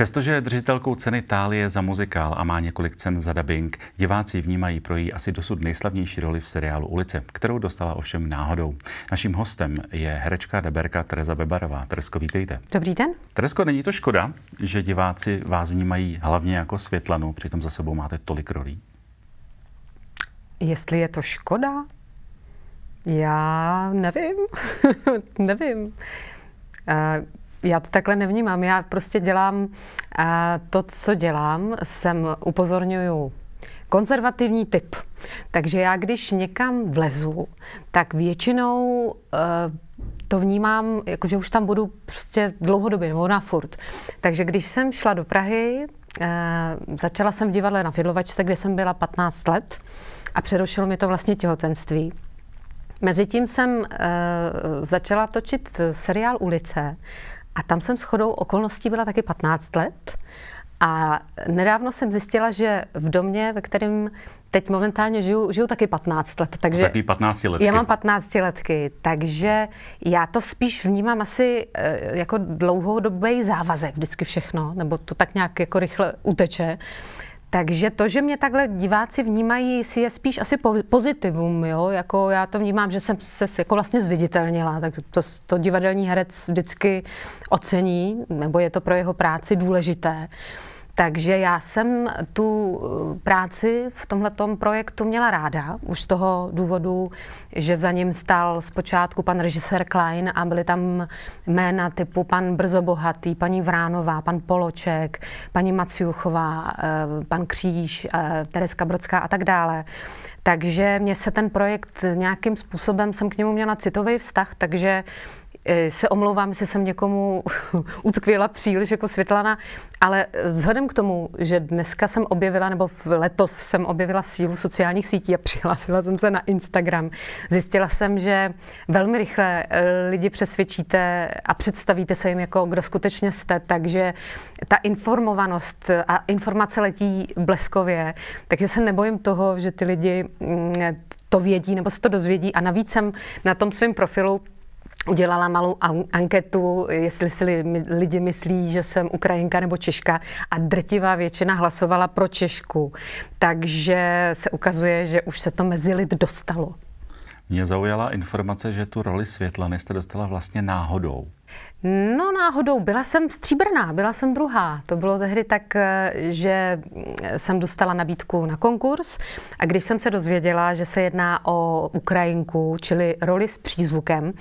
Přestože je držitelkou ceny Tálie za muzikál a má několik cen za dubbing, diváci vnímají pro její asi dosud nejslavnější roli v seriálu Ulice, kterou dostala ovšem náhodou. Naším hostem je herečka deberka Tereza Bebarová. Teresko, vítejte. Dobrý den. Teresko, není to škoda, že diváci vás vnímají hlavně jako Světlanu, přitom za sebou máte tolik rolí? Jestli je to škoda? Já nevím. nevím. Uh já to takhle nevnímám. Já prostě dělám to, co dělám, jsem upozorňuju konzervativní typ. Takže já, když někam vlezu, tak většinou uh, to vnímám, jako že už tam budu prostě dlouhodobě nebo na furt. Takže když jsem šla do Prahy, uh, začala jsem v divadle na Fidlovačce, kde jsem byla 15 let a přerušilo mi to vlastně těhotenství. Mezitím jsem uh, začala točit seriál Ulice a tam jsem shodou okolností byla taky 15 let. A nedávno jsem zjistila, že v domě, ve kterém teď momentálně žiju, žiju taky 15 let. Takže taky 15 letky. Já mám 15 letky, takže já to spíš vnímám asi eh, jako dlouhodobý závazek vždycky všechno, nebo to tak nějak jako rychle uteče. Takže to, že mě takhle diváci vnímají, si je spíš asi pozitivum, jo? Jako já to vnímám, že jsem se jako vlastně zviditelnila, tak to, to divadelní herec vždycky ocení, nebo je to pro jeho práci důležité. Takže já jsem tu eh, práci v tomhletom projektu měla ráda, už z toho důvodu, že za ním stál zpočátku pan režisér Klein a byly tam jména typu pan Brzo Bohatý, paní Vránová, pan Poloček, paní Maciuchová, eh, pan Kříž, eh, Tereska Brodská a tak dále. Takže mě se ten projekt nějakým způsobem, jsem k němu měla citový vztah, takže Eh, se omlouvám, jestli jsem někomu utkvěla příliš jako Světlana, ale vzhledem k tomu, že dneska jsem objevila, nebo letos jsem objevila sílu sociálních sítí a přihlásila jsem se na Instagram, zjistila jsem, že velmi rychle eh, lidi přesvědčíte a představíte se jim jako, kdo skutečně jste, takže ta informovanost a informace letí bleskově, takže se nebojím toho, že ty lidi mm, to vědí nebo se to dozvědí a navíc jsem na tom svém profilu udělala malou anketu, jestli si lidi myslí, že jsem Ukrajinka nebo Češka a drtivá většina hlasovala pro Češku. Takže se ukazuje, že už se to mezi lid dostalo. Mě zaujala informace, že tu roli Světlany jste dostala vlastně náhodou. No náhodou, byla jsem stříbrná, byla jsem druhá. To bylo tehdy tak, eh, že mm, jsem dostala nabídku na konkurs a když jsem se dozvěděla, že se jedná o Ukrajinku, čili roli s přízvukem,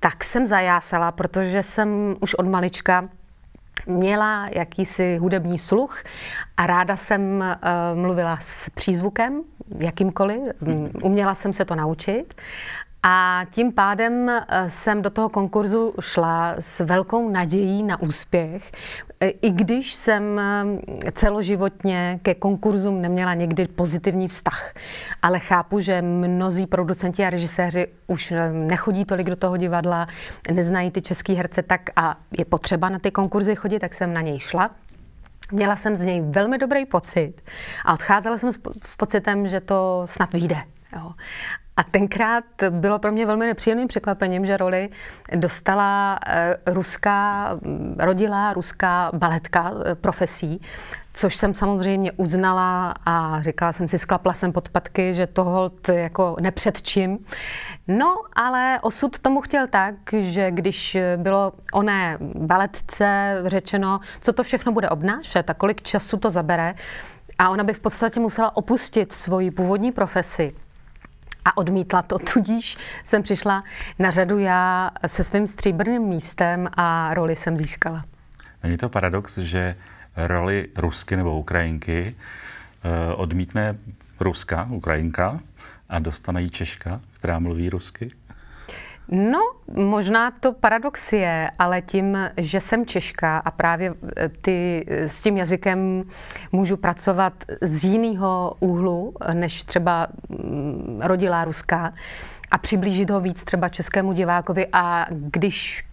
tak jsem zajásala, protože jsem už od malička měla jakýsi hudební sluch a ráda jsem uh, mluvila s přízvukem, jakýmkoliv. Mhm. Uměla jsem se to naučit a tím pádem eh, jsem do toho konkurzu šla s velkou nadějí na úspěch, eh, i když jsem eh, celoživotně ke konkurzům neměla někdy pozitivní vztah. Ale chápu, že mnozí producenti a režiséři už nechodí tolik do toho divadla, neznají ty český herce tak a je potřeba na ty konkurzy chodit, tak jsem na něj šla. Měla jsem z něj velmi dobrý pocit a odcházela jsem s pocitem, že to snad vyjde. Jo. A tenkrát bylo pro mě velmi nepříjemným překvapením, že roli dostala eh, ruská, mm, rodilá ruská baletka eh, profesí, což jsem samozřejmě uznala a říkala jsem si, sklapla jsem podpatky, že to hold jako nepředčím. No, ale osud tomu chtěl tak, že když bylo oné baletce řečeno, co to všechno bude obnášet a kolik času to zabere, a ona by v podstatě musela opustit svoji původní profesi, a odmítla to, tudíž jsem přišla na řadu já se svým stříbrným místem a roli jsem získala. Není to paradox, že roli Rusky nebo Ukrajinky eh, odmítne Ruska, Ukrajinka, a dostane ji Češka, která mluví rusky? No, možná to paradox je, ale tím, že jsem Češka a právě eh, ty, eh, s tím jazykem můžu pracovat z jiného úhlu, než třeba mm, rodilá ruská, a přiblížit ho víc třeba českému divákovi a když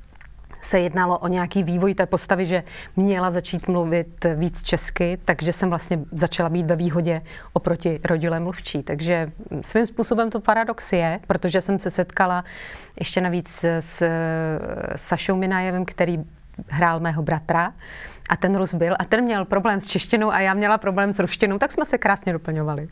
se jednalo o nějaký vývoj té postavy, že měla začít mluvit víc česky, takže jsem vlastně začala být ve výhodě oproti rodilé mluvčí. Takže svým způsobem to paradox je, protože jsem se setkala ještě navíc s Sašou Minájevem, který hrál mého bratra a ten rozbil a ten měl problém s češtinou a já měla problém s ruštinou, tak jsme se krásně doplňovali.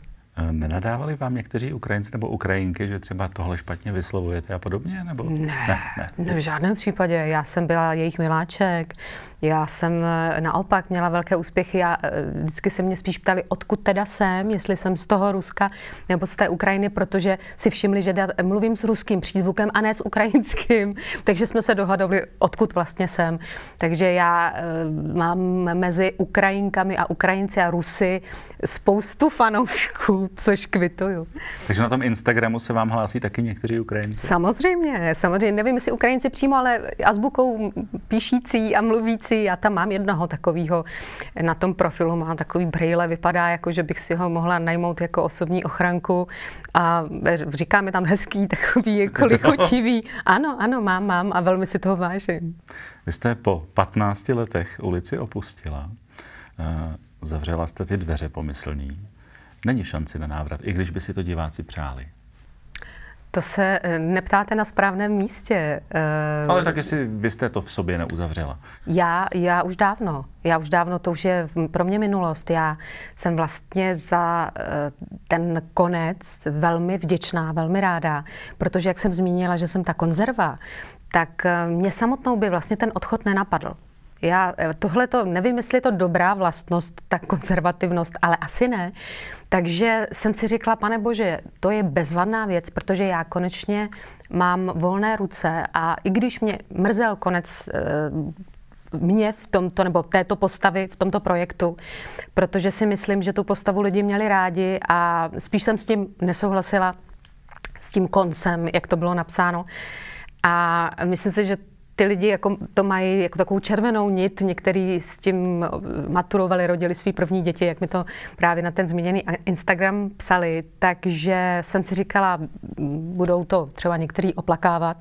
Nenadávali vám někteří Ukrajinci nebo Ukrajinky, že třeba tohle špatně vyslovujete a podobně? Nebo... Ne, ne, ne. v žádném případě. Já jsem byla jejich miláček. Já jsem eh, naopak měla velké úspěchy. Já, eh, vždycky se mě spíš ptali, odkud teda jsem, jestli jsem z toho Ruska nebo z té Ukrajiny, protože si všimli, že mluvím s ruským přízvukem a ne s ukrajinským. Takže jsme se dohadovali, odkud vlastně jsem. Takže já eh, mám mezi Ukrajinkami a Ukrajinci a Rusy spoustu fanoušků což kvituju. Takže na tom Instagramu se vám hlásí taky někteří Ukrajinci? Samozřejmě, samozřejmě. Nevím, jestli Ukrajinci přímo, ale azbukou píšící a mluvící. Já tam mám jednoho takového na tom profilu, má takový brýle, vypadá jako, že bych si ho mohla najmout jako osobní ochranku a říkáme tam hezký takový jako lichotivý. Ano, ano, mám, mám a velmi si toho vážím. Vy jste po 15 letech ulici opustila. Eh, zavřela jste ty dveře pomyslní. Není šanci na návrat, i když by si to diváci přáli. To se eh, neptáte na správném místě. Eh, Ale tak jestli vy jste to v sobě neuzavřela. Já, já už dávno. Já už dávno, to už je pro mě minulost. Já jsem vlastně za eh, ten konec velmi vděčná, velmi ráda, protože jak jsem zmínila, že jsem ta konzerva, tak mě samotnou by vlastně ten odchod nenapadl. Já eh, tohle to nevím, jestli je to dobrá vlastnost, ta konzervativnost, ale asi ne. Takže jsem si řekla, pane bože, to je bezvadná věc, protože já konečně mám volné ruce a i když mě mrzel konec eh, mě v tomto, nebo této postavy v tomto projektu, protože si myslím, že tu postavu lidi měli rádi a spíš jsem s tím nesouhlasila, s tím koncem, jak to bylo napsáno. A myslím si, že ty lidi jako to mají jako takovou červenou nit, někteří s tím eh, maturovali, rodili svý první děti, jak mi to právě na ten zmíněný Instagram psali, takže jsem si říkala, budou to třeba někteří oplakávat,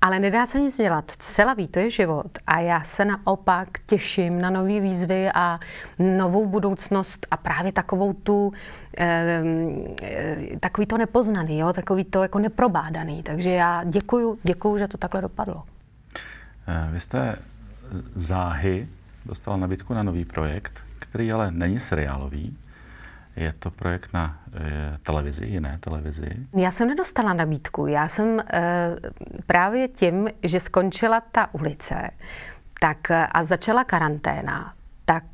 ale nedá se nic dělat, celá ví, to je život a já se naopak těším na nové výzvy a novou budoucnost a právě takovou tu, ehm, eh, takový to nepoznaný, jo? takový to jako neprobádaný, takže já děkuju, děkuju, že to takhle dopadlo. Eh, vy jste eh, záhy dostala nabídku na nový projekt, který ale není seriálový. Je to projekt na e, televizi, jiné televizi? Já jsem nedostala nabídku. Já jsem e, právě tím, že skončila ta ulice tak, a začala karanténa, tak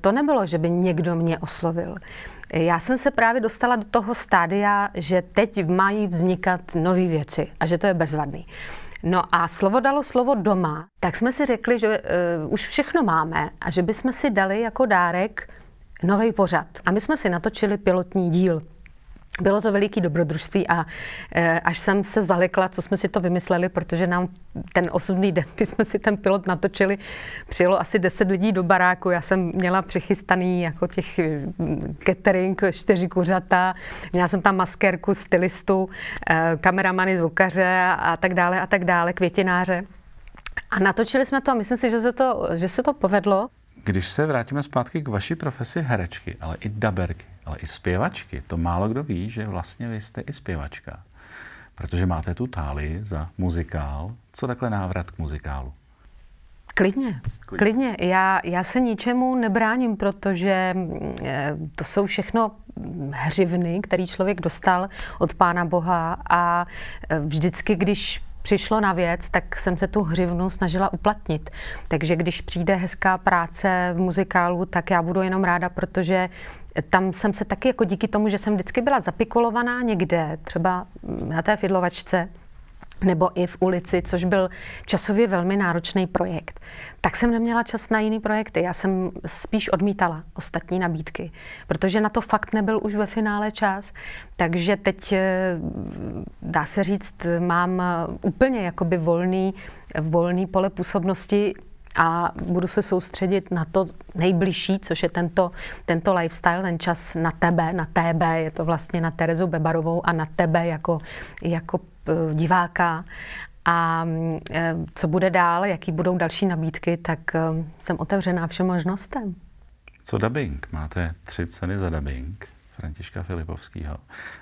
to nebylo, že by někdo mě oslovil. Já jsem se právě dostala do toho stádia, že teď mají vznikat nové věci a že to je bezvadný. No a slovo dalo slovo doma, tak jsme si řekli, že uh, už všechno máme a že bychom si dali jako dárek nový pořad. A my jsme si natočili pilotní díl. Bylo to veliký dobrodružství a e, až jsem se zalekla, co jsme si to vymysleli, protože nám ten osudný den, kdy jsme si ten pilot natočili, přijelo asi 10 lidí do baráku. Já jsem měla přichystaný jako těch mm, catering, čtyři kuřata, měla jsem tam maskérku, stylistu, e, eh, kameramany, zvukaře a tak dále a tak dále, květináře. A natočili jsme to a myslím si, že se to, že se to povedlo. Když se vrátíme zpátky k vaší profesi herečky, ale i daberky, ale i zpěvačky. To málo kdo ví, že vlastně vy jste i zpěvačka. Protože máte tu táli za muzikál. Co takhle návrat k muzikálu? Klidně, klidně. Já, já se ničemu nebráním, protože mm, eh, to jsou všechno mm, hřivny, který člověk dostal od Pána Boha a eh, vždycky, když přišlo na věc, tak jsem se tu hřivnu snažila uplatnit. Takže když přijde hezká práce v muzikálu, tak já budu jenom ráda, protože tam jsem se taky jako díky tomu, že jsem vždycky byla zapikolovaná někde, třeba na té fidlovačce, nebo i v ulici, což byl časově velmi náročný projekt. Tak jsem neměla čas na jiný projekty. Já jsem spíš odmítala ostatní nabídky, protože na to fakt nebyl už ve finále čas. Takže teď, eh, dá se říct, mám eh, úplně jakoby volný, volný pole působnosti a budu se soustředit na to nejbližší, což je tento, tento lifestyle, ten čas na tebe, na tebe, je to vlastně na Terezu Bebarovou a na tebe jako, jako Eh, diváka a eh, co bude dál, jaký budou další nabídky, tak eh, jsem otevřená všem možnostem. Co dubbing? Máte tři ceny za dubbing. Františka Filipovského.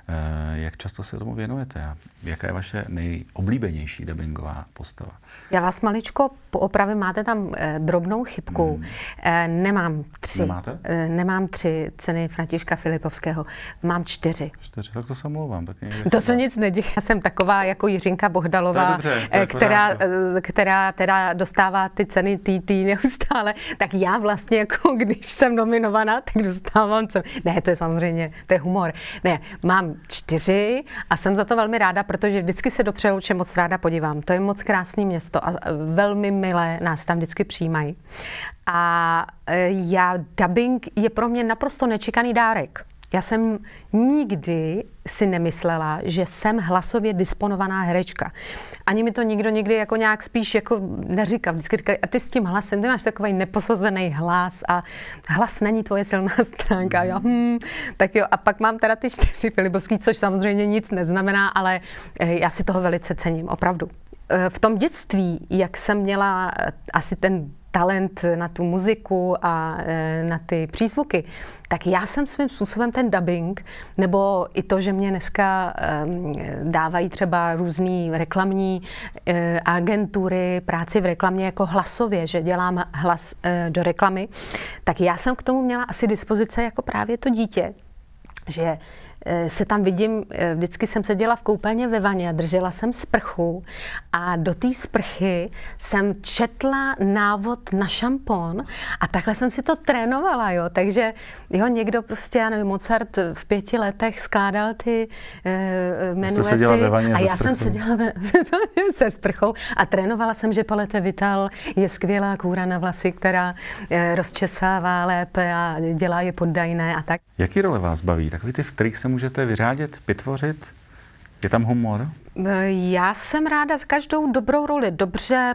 Eh, jak často se tomu věnujete a jaká je vaše nejoblíbenější dubbingová postava? Já vás maličko poopravím, máte tam eh, drobnou chybku. Hmm. Eh, nemám tři. Nemáte? Nemám tři ceny Františka Filipovského, mám čtyři. Čtyři, tak to se mluvám. Tak to se nic neděje. Já jsem taková jako Jiřinka Bohdalová, dobře, která, která teda dostává ty ceny tý tý neustále. Tak já vlastně jako když jsem nominovaná, tak dostávám co. Ne, to je samozřejmě mě, to je humor. Ne, mám čtyři a jsem za to velmi ráda, protože vždycky se do Přeluče moc ráda podívám. To je moc krásné město a velmi milé nás tam vždycky přijímají. A e, já, dubbing je pro mě naprosto nečekaný dárek. Já jsem nikdy si nemyslela, že jsem hlasově disponovaná herečka. Ani mi to nikdo nikdy jako nějak spíš jako neříkal. Vždycky říkali, a ty s tím hlasem, ty máš takový neposazený hlas a hlas není tvoje silná stránka. já, hm, tak jo, a pak mám teda ty čtyři Filibovský, což samozřejmě nic neznamená, ale eh, já si toho velice cením, opravdu eh, v tom dětství, jak jsem měla eh, asi ten talent na tu muziku a e, na ty přízvuky, tak já jsem svým způsobem ten dubbing, nebo i to, že mě dneska dávají třeba různé reklamní e, agentury, práci v reklamě jako hlasově, že dělám hlas e, do reklamy, tak já jsem k tomu měla asi dispozice jako právě to dítě, že Eh, se tam vidím, eh, vždycky jsem seděla v koupelně ve vaně a držela jsem sprchu a do té sprchy jsem četla návod na šampon a takhle jsem si to trénovala, jo. Takže jo, někdo prostě, já nevím, Mozart v pěti letech skládal ty uh, eh, menuety a já jsem seděla ve, vaně se sprchou a trénovala jsem, že Palete Vital je skvělá kůra na vlasy, která rozčesává lépe a dělá je poddajné a tak. Jaký role vás baví? Takový ty, v kterých jsem můžete vyřádit, vytvořit? Je tam humor? Eh, já jsem ráda za každou dobrou roli, dobře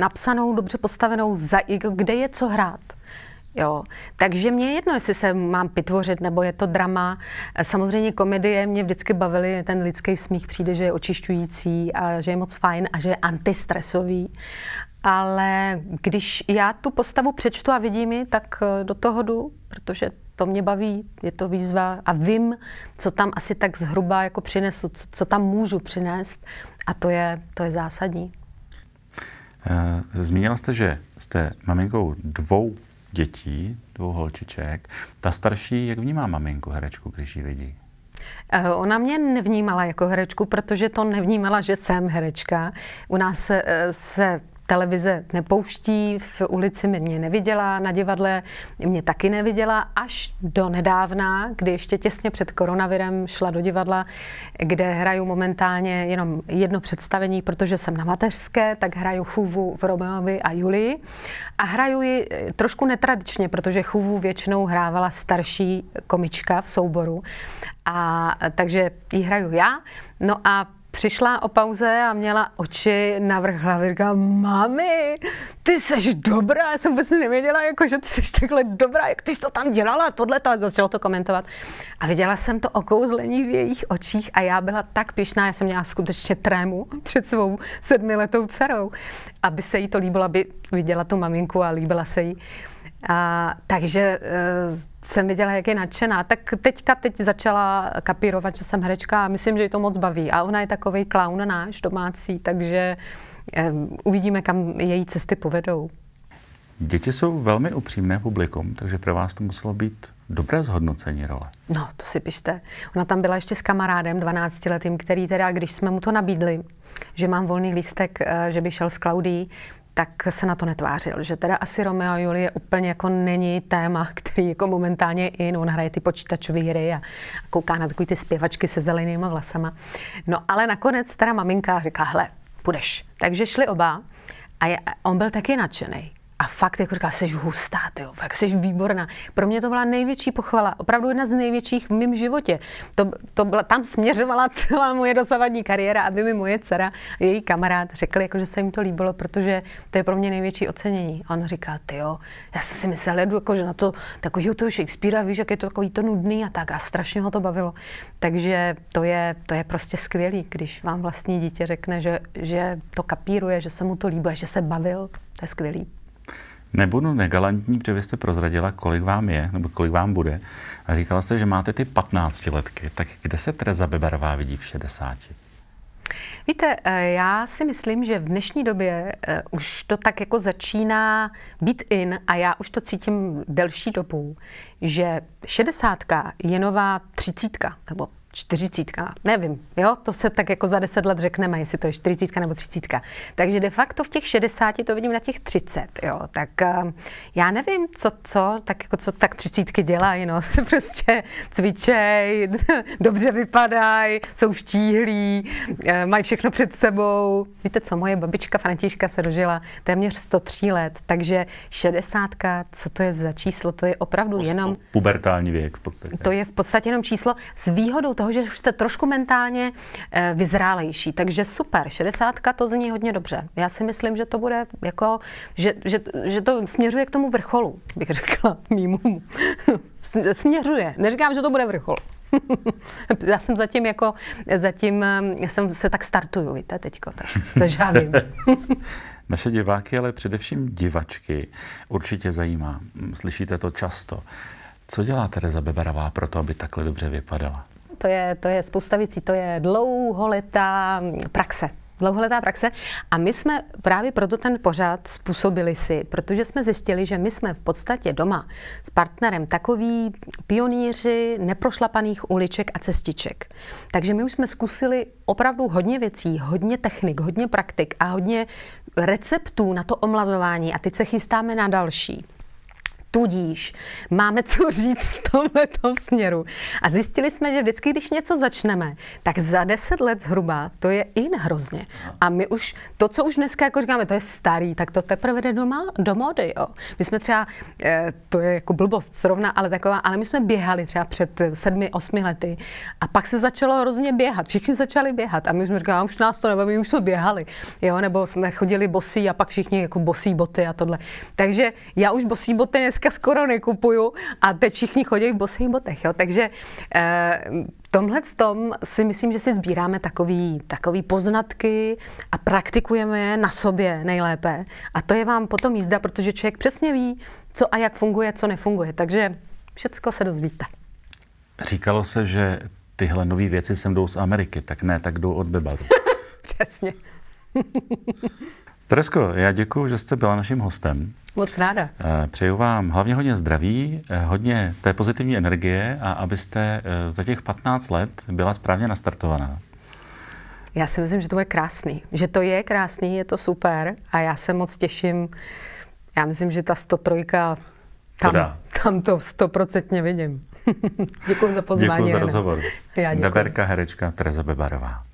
napsanou, dobře postavenou, za, kde je co hrát. Jo. Takže mě je jedno, jestli se mám pitvořit, nebo je to drama. Samozřejmě komedie mě vždycky bavily, ten lidský smích přijde, že je očišťující a že je moc fajn a že je antistresový. Ale když já tu postavu přečtu a vidím ji, tak eh, do toho jdu, protože to mě baví, je to výzva a vím, co tam asi tak zhruba jako přinesu, co, co tam můžu přinést a to je, to je zásadní. Eh, zmínila jste, že jste maminkou dvou dětí, dvou holčiček. Ta starší, jak vnímá maminku herečku, když ji vidí? Eh, ona mě nevnímala jako herečku, protože to nevnímala, že jsem herečka. U nás se, eh, se televize nepouští, v ulici mě neviděla, na divadle mě taky neviděla, až do nedávna, kdy ještě těsně před koronavirem šla do divadla, kde hraju momentálně jenom jedno představení, protože jsem na mateřské, tak hraju chůvu v Romeovi a Julii. A hraju ji eh, trošku netradičně, protože chůvu většinou hrávala starší komička v souboru. A eh, takže ji hraju já. No a Přišla o pauze a měla oči hlavy. Říkala, mami, ty jsi dobrá, já jsem vůbec nevěděla, jako, že ty jsi takhle dobrá, jak ty jsi to tam dělala, tohle, a začalo to komentovat. A viděla jsem to okouzlení v jejich očích a já byla tak pišná, já jsem měla skutečně trému před svou sedmiletou dcerou, aby se jí to líbilo, aby viděla tu maminku a líbila se jí. A, takže e, jsem viděla, jak je nadšená. Tak teďka teď začala kapírovat, že jsem herečka a myslím, že ji to moc baví. A ona je takový klaun náš domácí, takže Ehm, uvidíme, kam její cesty povedou. Děti jsou velmi upřímné publikum, takže pro vás to muselo být dobré zhodnocení role. No, to si pište. Ona tam byla ještě s kamarádem 12-letým, který teda, když jsme mu to nabídli, že mám volný lístek, eh, že by šel s Klaudí, tak se na to netvářil, že teda asi Romeo a Julie úplně jako není téma, který jako momentálně in, no, on hraje ty počítačové hry a, kouká na takový ty zpěvačky se zelenýma vlasama. No ale nakonec teda maminka říká, hle, půjdeš. Takže šli oba a je, on byl taky nadšený a fakt, jako říká, jsi hustá, ty jo, fakt jsi výborná. Pro mě to byla největší pochvala, opravdu jedna z největších v mém životě. To, to byla, tam směřovala celá moje dosavadní kariéra, aby mi moje dcera, její kamarád řekli, jako, že se jim to líbilo, protože to je pro mě největší ocenění. A on říká, ty jo, já jsem si myslel, jedu, jako, že na to, tak jo, to je Shakespeare, víš, jak je to takový to nudný a tak. A strašně ho to bavilo. Takže to je, to je prostě skvělý, když vám vlastní dítě řekne, že, že to kapíruje, že se mu to líbí, že se bavil. To je skvělý nebudu no negalantní, protože jste prozradila, kolik vám je, nebo kolik vám bude. A říkala jste, že máte ty 15 letky. Tak kde se Tereza Bebarová vidí v 60? Víte, eh, já si myslím, že v dnešní době eh, už to tak jako začíná být in a já už to cítím delší dobu, že šedesátka je nová třicítka nebo čtyřicítka, nevím, jo, to se tak jako za deset let řekneme, jestli to je čtyřicítka nebo třicítka. Takže de facto v těch 60 to vidím na těch 30, jo, tak ehm, já nevím, co, co, tak jako co tak třicítky dělají, no, prostě cvičej, dobře vypadaj, jsou štíhlí, ehm, mají všechno před sebou. Víte co, moje babička Františka se dožila téměř 103 let, takže 60, co to je za číslo, to je opravdu prostě jenom... Pubertální věk v podstatě. To je v podstatě jenom číslo s výhodou toho, toho, že už jste trošku mentálně eh, vyzrálejší. Takže super, 60 to zní hodně dobře. Já si myslím, že to bude jako, že, že, že to směřuje k tomu vrcholu, bych řekla mýmu. Směřuje. Neříkám, že to bude vrchol. Já jsem zatím jako, zatím já eh, jsem se tak startuju, víte, teďko, tak zažávím. Naše diváky, ale především divačky určitě zajímá. Slyšíte to často. Co dělá Tereza Beberová pro to, aby takhle dobře vypadala? to je, to je spousta věcí, to je dlouholetá praxe dlouholetá praxe. A my jsme právě proto ten pořád způsobili si, protože jsme zjistili, že my jsme v podstatě doma s partnerem takový pionýři neprošlapaných uliček a cestiček. Takže my už jsme zkusili opravdu hodně věcí, hodně technik, hodně praktik a hodně receptů na to omlazování a teď se chystáme na další. Tudíž máme co říct v tomto směru. A zjistili jsme, že vždycky, když něco začneme, tak za deset let zhruba to je in hrozně. A my už, to, co už dneska jako říkáme, to je starý, tak to teprve jde doma, do mody. Jo. My jsme třeba, eh, to je jako blbost srovna, ale taková, ale my jsme běhali třeba před eh, sedmi, osmi lety a pak se začalo hrozně běhat. Všichni začali běhat a my jsme říkali, už nás to nebo my už jsme běhali. Jo, nebo jsme chodili bosí a pak všichni jako bosí boty a tohle. Takže já už bosí boty dneska dneska skoro nekupuju a teď všichni chodí v bosých botech. Jo? Takže v eh, tomhle tom si myslím, že si sbíráme takový, takový poznatky a praktikujeme je na sobě nejlépe. A to je vám potom jízda, protože člověk přesně ví, co a jak funguje, co nefunguje. Takže všecko se dozvíte. Říkalo se, že tyhle nové věci sem jdou z Ameriky, tak ne, tak jdou od Bebaru. Přesně. Tresko, já děkuji, že jste byla naším hostem. Moc ráda. Eh, přeju vám hlavně hodně zdraví, eh, hodně té pozitivní energie a abyste eh, za těch 15 let byla správně nastartovaná. Já si myslím, že to je krásný. Že to je krásný, je to super a já se moc těším. Já myslím, že ta 103 tam, tam to stoprocentně vidím. děkuji za pozvání. Děkuji za rozhovor. Děkuji. Deberka herečka Tereza Bebarová.